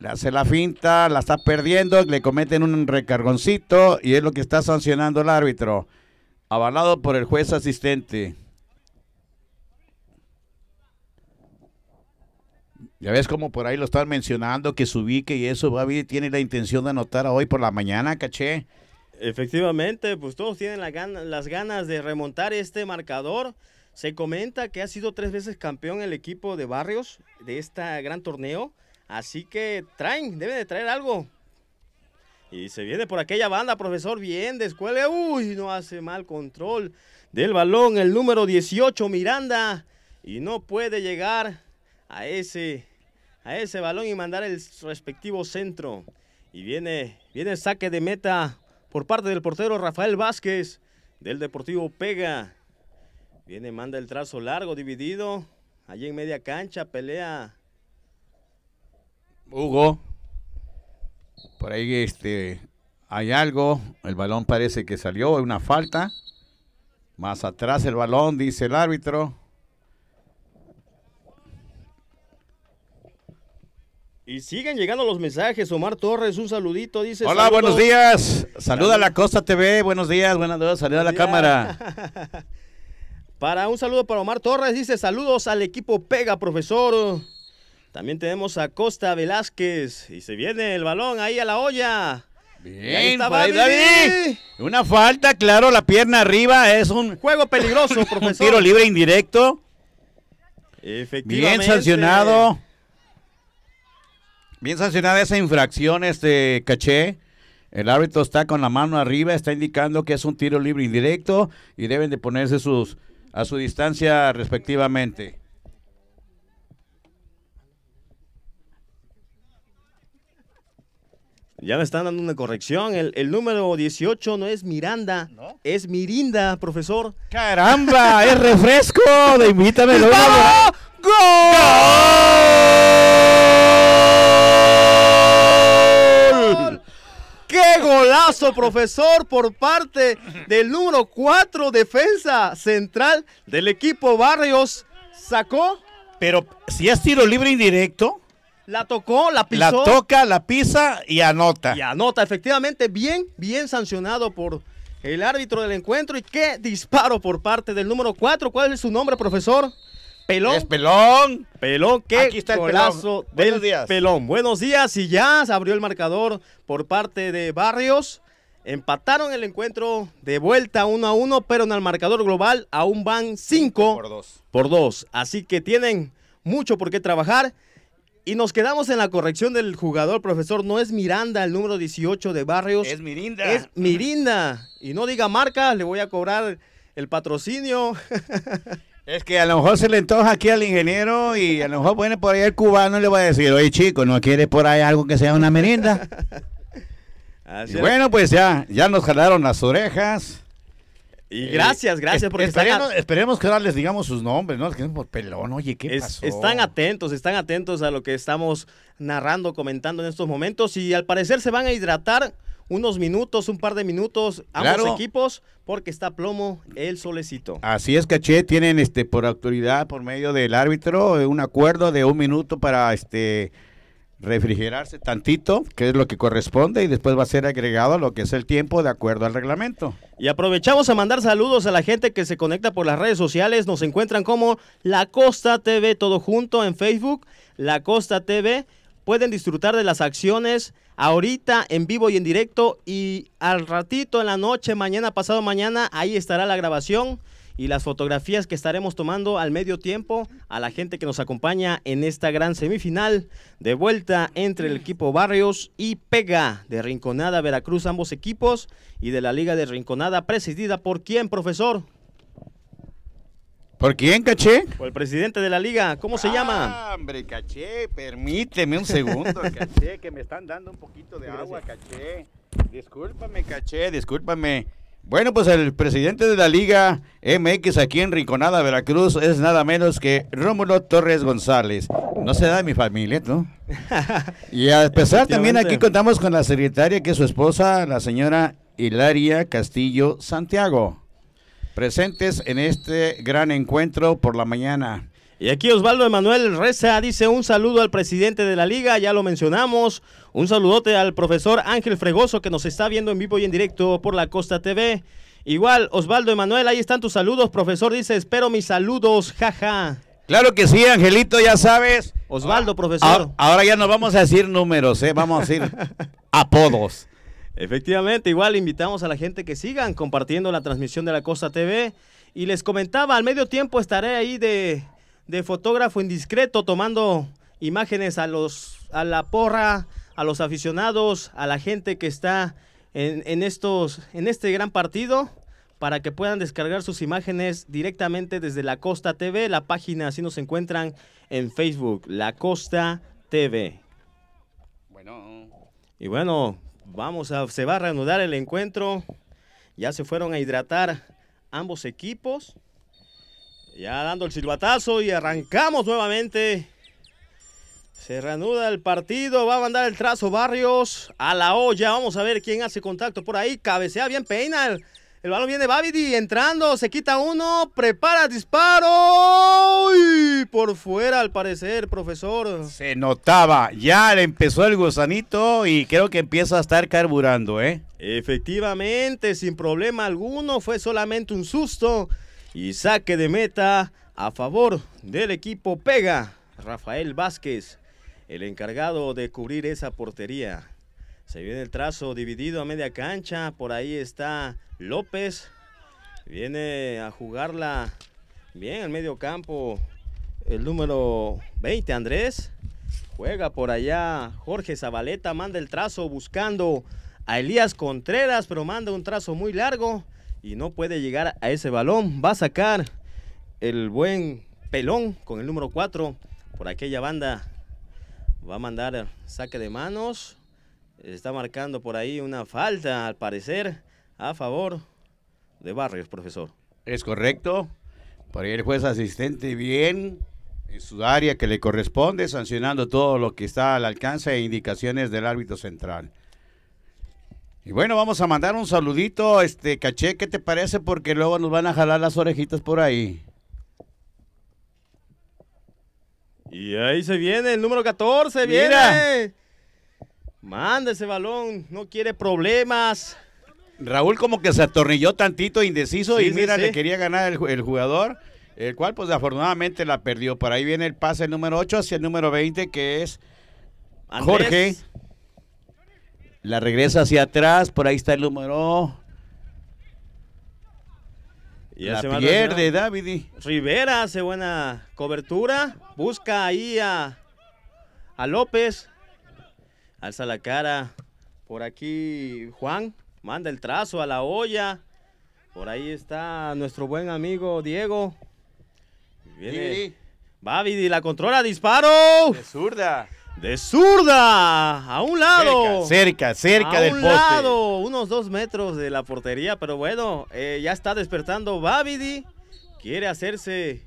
Le hace la finta, la está perdiendo, le cometen un recargoncito y es lo que está sancionando el árbitro. Avalado por el juez asistente. Ya ves como por ahí lo están mencionando, que se ubique y eso, Babi tiene la intención de anotar hoy por la mañana, caché. Efectivamente, pues todos tienen las ganas de remontar este marcador. Se comenta que ha sido tres veces campeón el equipo de Barrios de este gran torneo. Así que traen, deben de traer algo. Y se viene por aquella banda, profesor, bien, escuela. Uy, no hace mal control del balón el número 18, Miranda. Y no puede llegar a ese, a ese balón y mandar el respectivo centro. Y viene, viene el saque de meta por parte del portero Rafael Vázquez del Deportivo Pega. Viene, manda el trazo largo, dividido. Allí en media cancha pelea. Hugo. Por ahí este, hay algo. El balón parece que salió, una falta. Más atrás el balón, dice el árbitro. Y siguen llegando los mensajes. Omar Torres, un saludito, dice. Hola, buenos días. Saluda a la Costa TV. Buenos días, buenas noches. Saluda a la cámara. Para un saludo para Omar Torres, dice saludos al equipo Pega, profesor. También tenemos a Costa Velázquez. Y se viene el balón ahí a la olla. Bien, David. Una falta, claro, la pierna arriba es un juego peligroso, profesor. un tiro libre indirecto. Efectivamente. Bien sancionado. Bien sancionada esa infracción, este caché. El árbitro está con la mano arriba, está indicando que es un tiro libre indirecto y deben de ponerse sus a su distancia respectivamente. Ya me están dando una corrección. El, número 18 no es Miranda, ¿No? es Mirinda, profesor. ¡Caramba! ¡Es refresco! De ¡Gol! ¡Gol! ¡Qué golazo, profesor! Por parte del número 4, defensa central del equipo Barrios. Sacó. Pero si es tiro libre indirecto. La tocó, la pisó. La toca, la pisa y anota. Y anota, efectivamente, bien, bien sancionado por el árbitro del encuentro. Y qué disparo por parte del número 4. ¿Cuál es su nombre, profesor? Pelón. Es pelón. Pelón, qué Aquí está pelón. Buenos días. pelón. Buenos días y ya se abrió el marcador por parte de Barrios. Empataron el encuentro de vuelta 1 a 1, pero en el marcador global aún van 5 por 2. Por 2. Así que tienen mucho por qué trabajar. Y nos quedamos en la corrección del jugador, profesor. No es Miranda el número 18 de Barrios. Es Mirinda. Es Mirinda. Y no diga marca, le voy a cobrar el patrocinio. Es que a lo mejor se le antoja aquí al ingeniero y a lo mejor viene por ahí el cubano y le va a decir, oye chico, ¿no quiere por ahí algo que sea una merienda? bueno, pues ya, ya nos jalaron las orejas. Y gracias, eh, gracias por estar esperemos que ahora les digamos sus nombres, no que por pelón, oye, ¿qué pasó? Están atentos, están atentos a lo que estamos narrando, comentando en estos momentos y al parecer se van a hidratar unos minutos, un par de minutos, ambos equipos, porque está plomo el solecito. Así es, caché, tienen este por autoridad, por medio del árbitro, eh, un acuerdo de un minuto para este refrigerarse tantito, que es lo que corresponde, y después va a ser agregado lo que es el tiempo de acuerdo al reglamento. Y aprovechamos a mandar saludos a la gente que se conecta por las redes sociales. Nos encuentran como La Costa TV, todo junto en Facebook, La Costa TV pueden disfrutar de las acciones ahorita en vivo y en directo y al ratito en la noche, mañana, pasado mañana, ahí estará la grabación y las fotografías que estaremos tomando al medio tiempo a la gente que nos acompaña en esta gran semifinal de vuelta entre el equipo Barrios y Pega de Rinconada, Veracruz, ambos equipos y de la Liga de Rinconada presidida por quién, profesor? ¿Por quién, caché? Por el presidente de la liga. ¿Cómo se llama? Hombre, caché, permíteme un segundo, caché, que me están dando un poquito de agua, caché. Discúlpame, caché, discúlpame. Bueno, pues el presidente de la Liga MX aquí en Rinconada, Veracruz, es nada menos que Rómulo Torres González. No se da de mi familia, ¿no? Y a pesar también aquí contamos con la secretaria que es su esposa, la señora Hilaria Castillo Santiago presentes en este gran encuentro por la mañana. Y aquí Osvaldo Emanuel Reza dice un saludo al presidente de la liga, ya lo mencionamos, un saludote al profesor Ángel Fregoso que nos está viendo en vivo y en directo por la Costa TV. Igual, Osvaldo Emanuel, ahí están tus saludos, profesor dice, espero mis saludos, jaja. Claro que sí, Angelito, ya sabes. Osvaldo, ah, profesor. Ahora, ya no vamos a decir números, eh, vamos a decir apodos. Efectivamente, igual invitamos a la gente que sigan compartiendo la transmisión de la Costa TV. Y les comentaba, al medio tiempo estaré ahí de, fotógrafo indiscreto tomando imágenes a los a la porra, a los aficionados, a la gente que está en, estos en este gran partido para que puedan descargar sus imágenes directamente desde La Costa TV, la página así nos encuentran en Facebook, La Costa TV. Bueno. Y bueno, Vamos a, se va a reanudar el encuentro. Ya se fueron a hidratar ambos equipos. Ya dando el silbatazo y arrancamos nuevamente. Se reanuda el partido, va a mandar el trazo Barrios a la olla. Vamos a ver quién hace contacto por ahí. Cabecea bien Peinal. El balón viene Babidi entrando, se quita uno, prepara disparo y por fuera al parecer, profesor. Se notaba, ya le empezó el gusanito y creo que empieza a estar carburando, ¿eh? Efectivamente, sin problema alguno, fue solamente un susto y saque de meta a favor del equipo Pega, Rafael Vázquez, el encargado de cubrir esa portería. Se viene el trazo dividido a media cancha. Por ahí está López. Viene a jugarla bien al medio campo. El número 20, Andrés. Juega por allá Jorge Zabaleta. Manda el trazo buscando a Elías Contreras, pero manda un trazo muy largo y no puede llegar a ese balón. Va a sacar el buen pelón con el número 4 por aquella banda. Va a mandar el saque de manos. Está marcando por ahí una falta, al parecer, a favor de Barrios, profesor. Es correcto. Por ahí el juez asistente bien en su área que le corresponde, sancionando todo lo que está al alcance e indicaciones del árbitro central. Y bueno, vamos a mandar un saludito, este caché, ¿qué te parece? Porque luego nos van a jalar las orejitas por ahí. Y ahí se viene el número 14, viene. Manda ese balón, no quiere problemas. Raúl como que se atornilló tantito indeciso y mira, le quería ganar el, jugador, el cual pues afortunadamente la perdió. Por ahí viene el pase número 8 hacia el número 20 que es Jorge. La regresa hacia atrás, por ahí está el número... Y la pierde David. Rivera hace buena cobertura, busca ahí a, a López, Alza la cara. Por aquí Juan manda el trazo a la olla. Por ahí está nuestro buen amigo Diego. Viene. la controla, disparo. De zurda. De zurda, a un lado. Cerca, cerca, poste, a un lado, unos dos metros de la portería, pero bueno, eh, ya está despertando Babidi. Quiere hacerse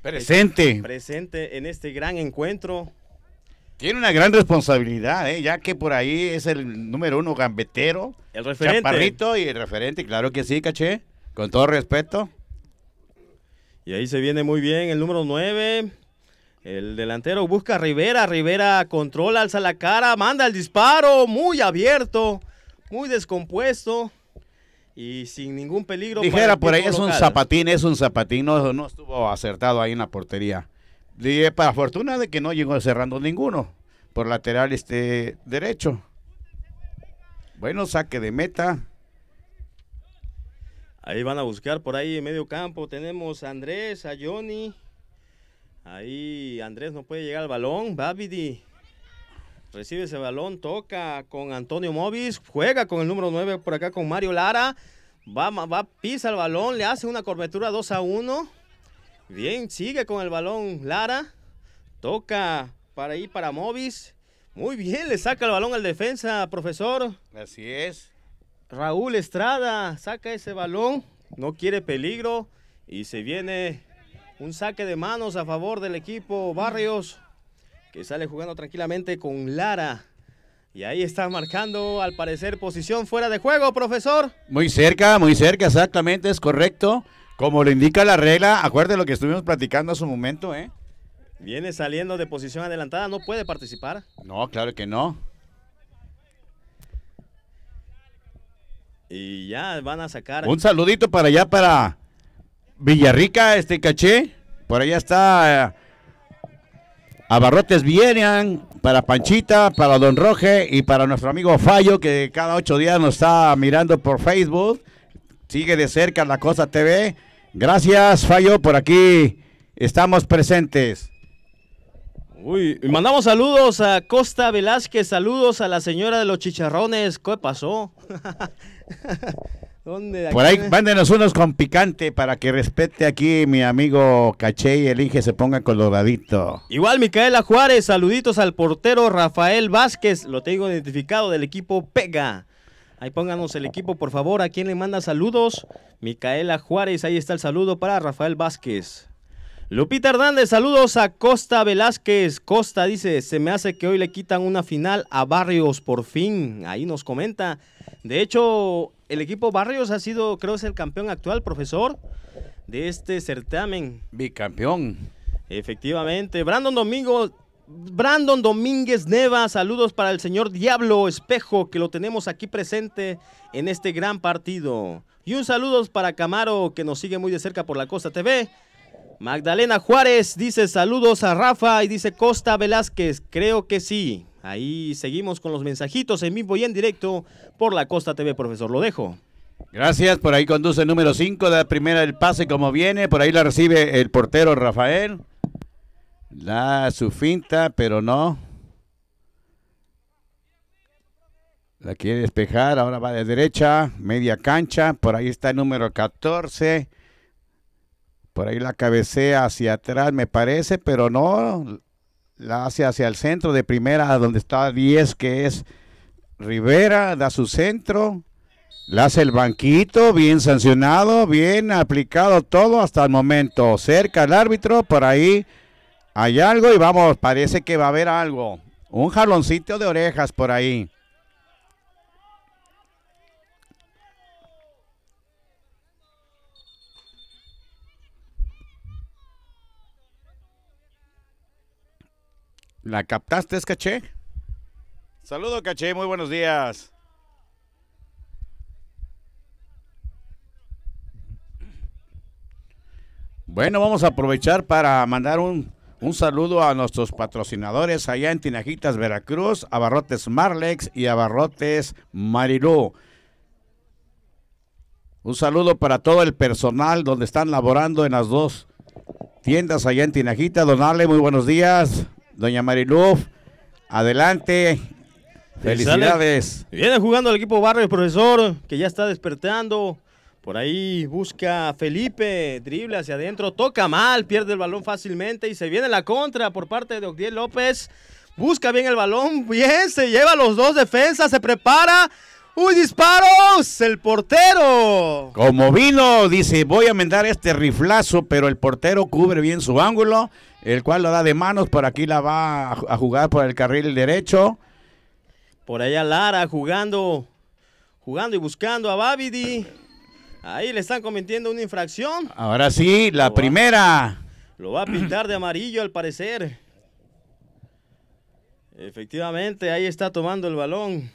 presente. presente en este gran encuentro. Tiene una gran responsabilidad, ¿eh? ya que por ahí es el número uno gambetero. El referente. Chaparrito y el referente, claro que sí, caché. Con todo respeto. Y ahí se viene muy bien el número nueve, El delantero busca a Rivera. Rivera controla, alza la cara, manda el disparo. Muy abierto, muy descompuesto. Y sin ningún peligro. Dijera, por ahí es un zapatín, es un zapatín. no estuvo acertado ahí en la portería. Y para fortuna de que no llegó cerrando ninguno por lateral este derecho. Bueno, saque de meta. Ahí van a buscar por ahí en medio campo. Tenemos a Andrés, a Johnny. Ahí Andrés no puede llegar al balón. Babidi recibe ese balón, toca con Antonio Movis, juega con el número 9 por acá con Mario Lara. Va, va pisa el balón, le hace una cobertura 2 a 1. Bien, sigue con el balón Lara. Toca para ir para Movis. Muy bien, le saca el balón al defensa, profesor. Así es. Raúl Estrada saca ese balón, no quiere peligro y se viene un saque de manos a favor del equipo Barrios que sale jugando tranquilamente con Lara. Y ahí está marcando, al parecer, posición fuera de juego, profesor. Muy cerca, muy cerca, exactamente, es correcto. Como lo indica la regla, acuerde lo que estuvimos platicando hace un momento, ¿eh? Viene saliendo de posición adelantada, no puede participar. No, claro que no. Y ya van a sacar. Un saludito para allá, para Villarrica, este caché. Por allá está eh, Abarrotes vienen para Panchita, para Don Roge y para nuestro amigo Fallo, que cada ocho días nos está mirando por Facebook. Sigue de cerca la cosa TV. Gracias, Fallo, por aquí estamos presentes. Uy, mandamos saludos a Costa Velázquez, saludos a la señora de los chicharrones. ¿Qué pasó? Por ahí mándenos unos con picante para que respete aquí mi amigo Caché y elige se ponga coloradito. Igual Micaela Juárez, saluditos al portero Rafael Vázquez, lo tengo identificado del equipo Pega. Ahí pónganos el equipo, por favor. ¿A quién le manda saludos? Micaela Juárez, ahí está el saludo para Rafael Vázquez. Lupita Hernández, saludos a Costa Velázquez. Costa dice, se me hace que hoy le quitan una final a Barrios por fin. Ahí nos comenta. De hecho, el equipo Barrios ha sido, creo es el campeón actual, profesor, de este certamen. Bicampeón. Efectivamente. Brandon Domingo Brandon Domínguez Neva, saludos para el señor Diablo Espejo, que lo tenemos aquí presente en este gran partido. Y un saludo para Camaro, que nos sigue muy de cerca por la Costa TV. Magdalena Juárez dice saludos a Rafa y dice Costa Velázquez, creo que sí. Ahí seguimos con los mensajitos en vivo y en directo por la Costa TV, profesor. Lo dejo. Gracias, por ahí conduce el número 5, da primera el pase como viene, por ahí la recibe el portero Rafael. La su finta, pero no. La quiere despejar, ahora va de derecha, media cancha, por ahí está el número 14. Por ahí la cabecea hacia atrás, me parece, pero no. La hace hacia el centro de primera, donde está 10, que es Rivera, da su centro. La hace el banquito, bien sancionado, bien aplicado todo hasta el momento. Cerca el árbitro, por ahí hay algo y vamos, parece que va a haber algo. Un jaloncito de orejas por ahí. ¿La captaste, es caché? Saludo, caché, muy buenos días. Bueno, vamos a aprovechar para mandar un un saludo a nuestros patrocinadores allá en Tinajitas, Veracruz, Abarrotes Marlex y Abarrotes Marilú. Un saludo para todo el personal donde están laborando en las dos tiendas allá en Tinajita. Don muy buenos días. Doña Marilú, adelante. Felicidades. Viene jugando el equipo Barrio, profesor, que ya está despertando. Por ahí busca Felipe, drible hacia adentro, toca mal, pierde el balón fácilmente y se viene la contra por parte de Octiel López. Busca bien el balón, bien, se lleva los dos defensas, se prepara. ¡Uy, disparos! ¡El portero! Como vino, dice, voy a mandar este riflazo, pero el portero cubre bien su ángulo, el cual lo da de manos, por aquí la va a jugar por el carril derecho. Por allá Lara jugando, jugando y buscando a Babidi. Ahí le están cometiendo una infracción. Ahora sí, la primera. lo va a pintar de amarillo al parecer. Efectivamente, ahí está tomando el balón.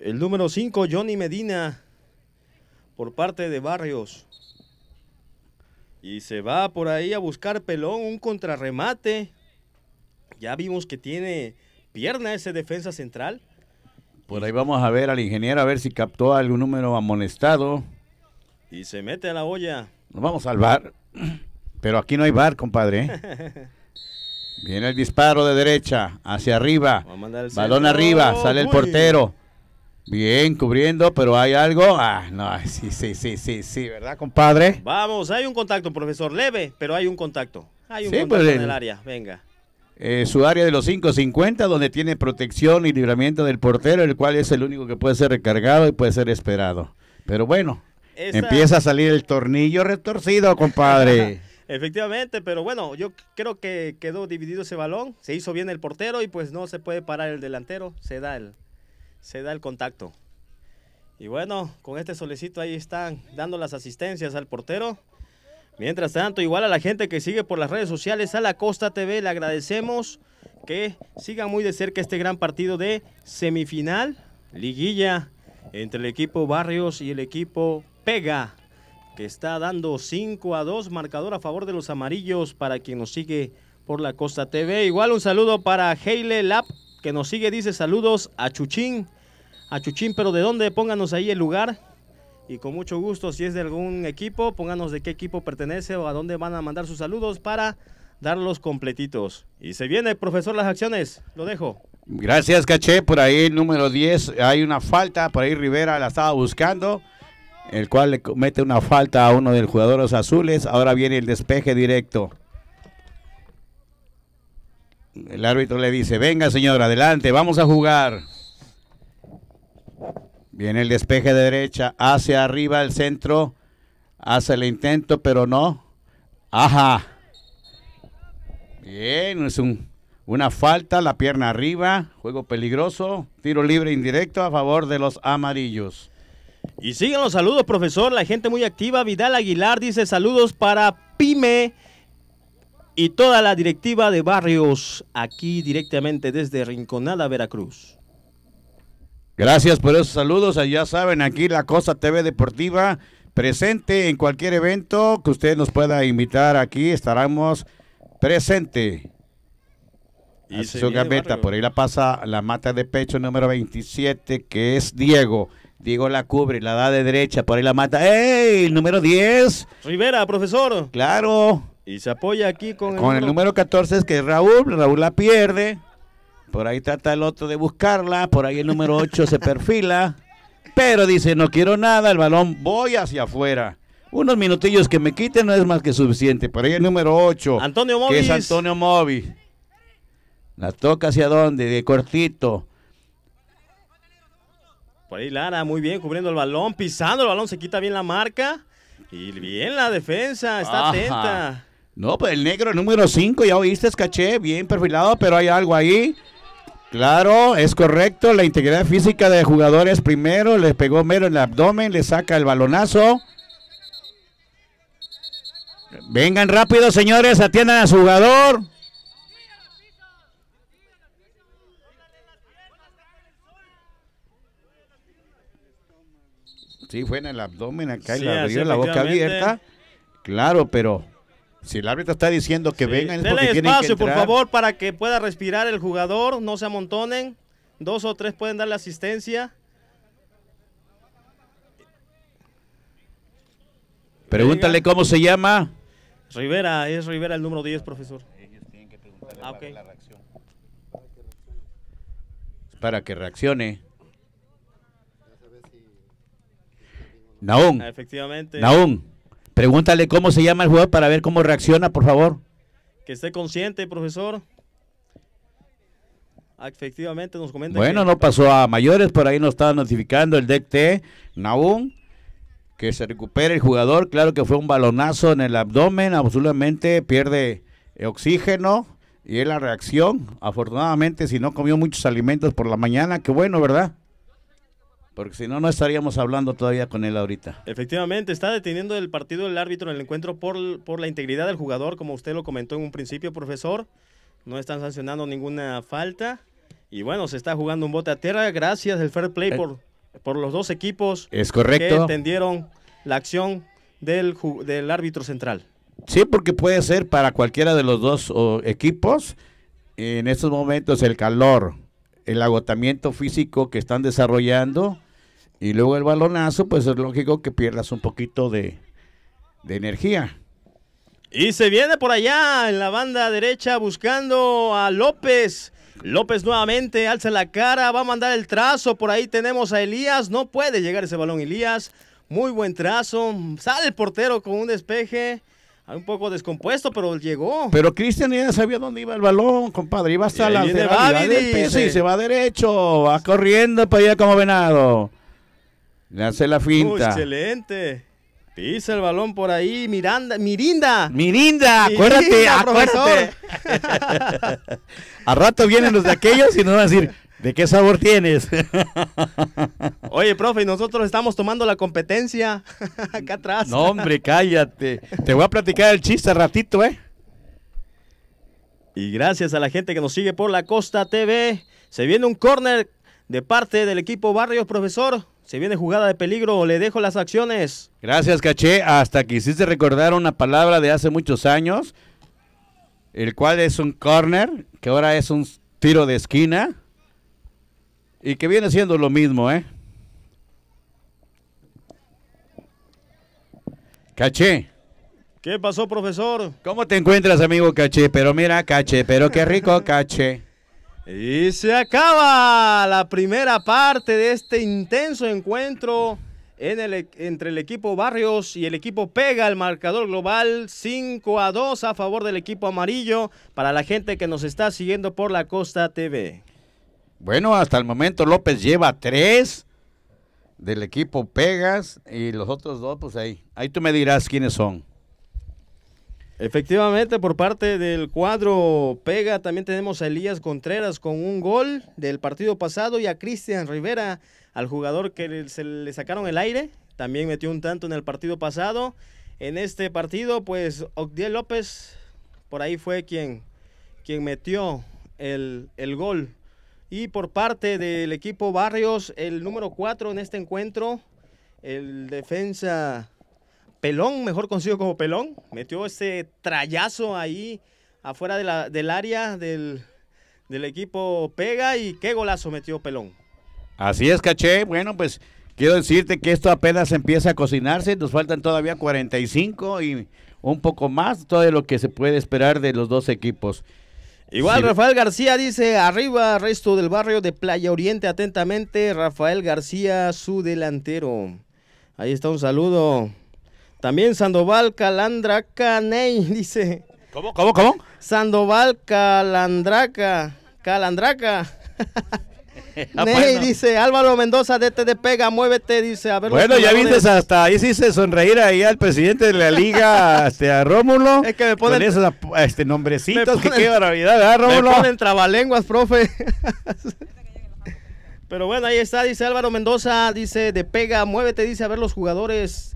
El número 5, Johnny Medina, por parte de Barrios. Y se va por ahí a buscar pelón, un contrarremate. Ya vimos que tiene pierna ese defensa central. Por ahí vamos a ver al ingeniero a ver si captó algún número amonestado. Y se mete a la olla. Nos vamos al bar. Pero aquí no hay bar, compadre. ¿eh? Viene el disparo de derecha, hacia arriba. Balón arriba, oh, sale el portero. Bien, cubriendo, pero hay algo. Ah, no, sí, sí, sí, sí, sí, ¿verdad, compadre? Vamos, hay un contacto, profesor, leve, pero hay un contacto. Hay un contacto pues, en el área, venga. Eh, su área de los 5.50, donde tiene protección y libramiento del portero, el cual es el único que puede ser recargado y puede ser esperado. Pero bueno, Empieza a salir el tornillo retorcido, compadre. Efectivamente, pero bueno, yo creo que quedó dividido ese balón, se hizo bien el portero y pues no se puede parar el delantero, se da el, se da el contacto. Y bueno, con este solecito ahí están dando las asistencias al portero. Mientras tanto, igual a la gente que sigue por las redes sociales, a la Costa TV, le agradecemos que sigan muy de cerca este gran partido de semifinal, liguilla, entre el equipo Barrios y el equipo pega, que está dando 5 a 2, marcador a favor de los amarillos para quien nos sigue por la Costa TV. Igual un saludo para Heile Lap, que nos sigue, dice saludos a Chuchín. A Chuchín, pero ¿de dónde? Pónganos ahí el lugar. Y con mucho gusto, si es de algún equipo, pónganos de qué equipo pertenece o a dónde van a mandar sus saludos para darlos completitos. Y se viene, profesor, las acciones. Lo dejo. Gracias, Caché. Por ahí el número 10, hay una falta. Por ahí Rivera la estaba buscando el cual le comete una falta a uno de los jugadores azules. Ahora viene el despeje directo. El árbitro le dice, venga señor, adelante, vamos a jugar. Viene el despeje de derecha, hacia arriba el centro, hace el intento, pero no. Ajá. Bien, es una falta, la pierna arriba, juego peligroso, tiro libre indirecto a favor de los amarillos. Y siguen los saludos, profesor. La gente muy activa. Vidal Aguilar dice saludos para Pyme y toda la directiva de barrios aquí directamente desde Rinconada, Veracruz. Gracias por esos saludos. Ya saben, aquí la Cosa TV Deportiva presente en cualquier evento que usted nos pueda invitar aquí. Estaremos presente. Y su gaveta, por ahí la pasa la mata de pecho número 27, que es Diego. Diego la cubre, la da de derecha, por ahí la mata. ¡Ey! Número 10. Rivera, profesor. Claro. Y se apoya aquí con, el con el, número 14 es que es Raúl, Raúl la pierde. Por ahí trata el otro de buscarla, por ahí el número 8 se perfila. Pero dice, no quiero nada, el balón voy hacia afuera. Unos minutillos que me quiten no es más que suficiente. Por ahí el número 8. Antonio Movis. Que es Antonio móvil La toca hacia dónde, de cortito ahí Lara, muy bien, cubriendo el balón, pisando el balón, se quita bien la marca. Y bien la defensa, está atenta. No, pues el negro número 5, ya oíste, escaché, caché, bien perfilado, pero hay algo ahí. Claro, es correcto, la integridad física de jugadores primero, le pegó mero en el abdomen, le saca el balonazo. Vengan rápido, señores, atiendan a su jugador. Sí, fue en el abdomen acá la, boca abierta. Claro, pero si el árbitro está diciendo que vengan, es porque tienen espacio, por favor, para que pueda respirar el jugador, no se amontonen. Dos o tres pueden darle asistencia. Pregúntale cómo se llama. Rivera, es Rivera el número 10, profesor. Ellos tienen que preguntarle ah, la reacción. Para que reaccione. Naón. Ah, efectivamente. pregúntale cómo se llama el jugador para ver cómo reacciona, por favor. Que esté consciente, profesor. Ah, efectivamente, nos comenta. Bueno, no pasó a mayores, por ahí nos estaba notificando el T Naún Que se recupere el jugador, claro que fue un balonazo en el abdomen, absolutamente pierde oxígeno y es la reacción. Afortunadamente, si no comió muchos alimentos por la mañana, qué bueno, ¿verdad? porque si no, no estaríamos hablando todavía con él ahorita. Efectivamente, está deteniendo el partido el árbitro en el encuentro por, por la integridad del jugador, como usted lo comentó en un principio, profesor. No están sancionando ninguna falta. Y bueno, se está jugando un bote a tierra. Gracias del fair play eh. por, por los dos equipos es correcto. que entendieron la acción del, del árbitro central. Sí, porque puede ser para cualquiera de los dos equipos. En estos momentos el calor, el agotamiento físico que están desarrollando, y luego el balonazo, pues es lógico que pierdas un poquito de, energía. Y se viene por allá en la banda derecha buscando a López. López nuevamente alza la cara, va a mandar el trazo. Por ahí tenemos a Elías. No puede llegar ese balón, Elías. Muy buen trazo. Sale el portero con un despeje. Un poco descompuesto, pero llegó. Pero Cristian ya sabía dónde iba el balón, compadre. Iba hasta la lateralidad del piso se va derecho. Va corriendo para allá como venado. Le hace la finta. excelente. Pisa el balón por ahí, Miranda, Mirinda. Mirinda, acuérdate, acuérdate. a rato vienen los de aquellos y nos van a decir, ¿de qué sabor tienes? Oye, profe, nosotros estamos tomando la competencia acá atrás. No, hombre, cállate. Te voy a platicar el chiste ratito, ¿eh? Y gracias a la gente que nos sigue por la Costa TV. Se viene un corner de parte del equipo Barrios, profesor. Se viene jugada de peligro, le dejo las acciones. Gracias, Caché. Hasta que recordar una palabra de hace muchos años, el cual es un corner, que ahora es un tiro de esquina, y que viene siendo lo mismo, ¿eh? Caché. ¿Qué pasó, profesor? ¿Cómo te encuentras, amigo Caché? Pero mira, Caché, pero qué rico, Caché. Y se acaba la primera parte de este intenso encuentro e-, entre el equipo Barrios y el equipo Pega, el marcador global 5 a 2 a favor del equipo amarillo para la gente que nos está siguiendo por la Costa TV. Bueno, hasta el momento López lleva tres del equipo Pegas y los otros dos, pues ahí, ahí tú me dirás quiénes son. Efectivamente, por parte del cuadro Pega también tenemos a Elías Contreras con un gol del partido pasado y a Cristian Rivera, al jugador que se le sacaron el aire, también metió un tanto en el partido pasado. En este partido, pues Ogdiel López, por ahí fue quien, quien metió el, el gol. Y por parte del equipo Barrios, el número 4 en este encuentro, el defensa Pelón, mejor conocido como Pelón, metió ese trayazo ahí afuera del área del, equipo Pega y qué golazo metió Pelón. Así es, caché. Bueno, pues quiero decirte que esto apenas empieza a cocinarse, nos faltan todavía 45 y un poco más, todo lo que se puede esperar de los dos equipos. Igual Rafael García dice, arriba resto del barrio de Playa Oriente, atentamente Rafael García, su delantero. Ahí está un saludo. También Sandoval Calandraca Ney dice. ¿Cómo, cómo, cómo? Sandoval Calandraca. Calandraca. Ah, Ney dice Álvaro Mendoza de pega, muévete, dice. A ver bueno, ya viste hasta ahí sí se sonreír ahí al presidente de la liga, este, a Rómulo. Es que me ponen esos este, nombrecitos, que qué barbaridad, ¿verdad, Rómulo? Me ponen trabalenguas, profe. Pero bueno, ahí está, dice Álvaro Mendoza, dice de pega, muévete, dice a ver los jugadores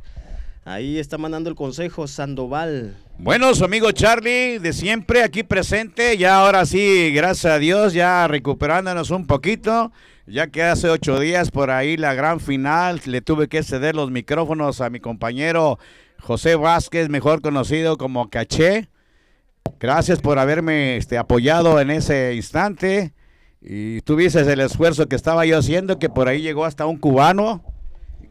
Ahí está mandando el consejo Sandoval. Bueno, su amigo Charlie, de siempre aquí presente, ya ahora sí, gracias a Dios, ya recuperándonos un poquito, ya que hace ocho días por ahí la gran final, le tuve que ceder los micrófonos a mi compañero José Vázquez, mejor conocido como Caché. Gracias por haberme este, apoyado en ese instante y tú el esfuerzo que estaba yo haciendo, que por ahí llegó hasta un cubano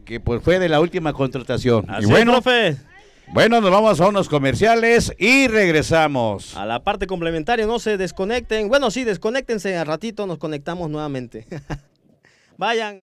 que pues fue de la última contratación. Así y bueno, profe. Bueno, nos vamos a unos comerciales y regresamos. A la parte complementaria, no se desconecten. Bueno, sí, desconectense al ratito, nos conectamos nuevamente. Vayan.